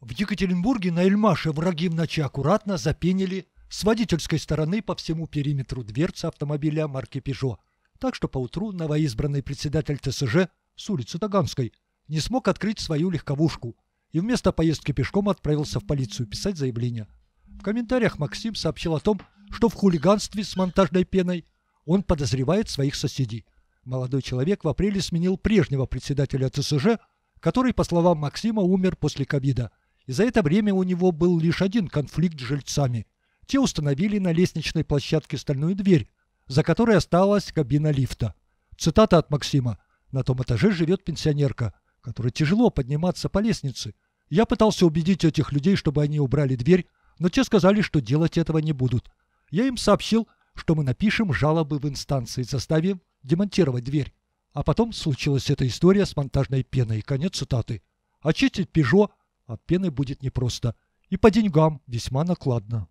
В Екатеринбурге на Эльмаше враги в ночи аккуратно запенили с водительской стороны по всему периметру дверцы автомобиля марки «Пежо». Так что поутру новоизбранный председатель ТСЖ с улицы Таганской не смог открыть свою легковушку и вместо поездки пешком отправился в полицию писать заявление. В комментариях Максим сообщил о том, что в хулиганстве с монтажной пеной он подозревает своих соседей. Молодой человек в апреле сменил прежнего председателя ТСЖ, который, по словам Максима, умер после ковида – и за это время у него был лишь один конфликт с жильцами. Те установили на лестничной площадке стальную дверь, за которой осталась кабина лифта. Цитата от Максима. «На том этаже живет пенсионерка, которой тяжело подниматься по лестнице. Я пытался убедить этих людей, чтобы они убрали дверь, но те сказали, что делать этого не будут. Я им сообщил, что мы напишем жалобы в инстанции, заставим демонтировать дверь. А потом случилась эта история с монтажной пеной. Конец цитаты. Очистить «Пежо» от пены будет непросто и по деньгам весьма накладно.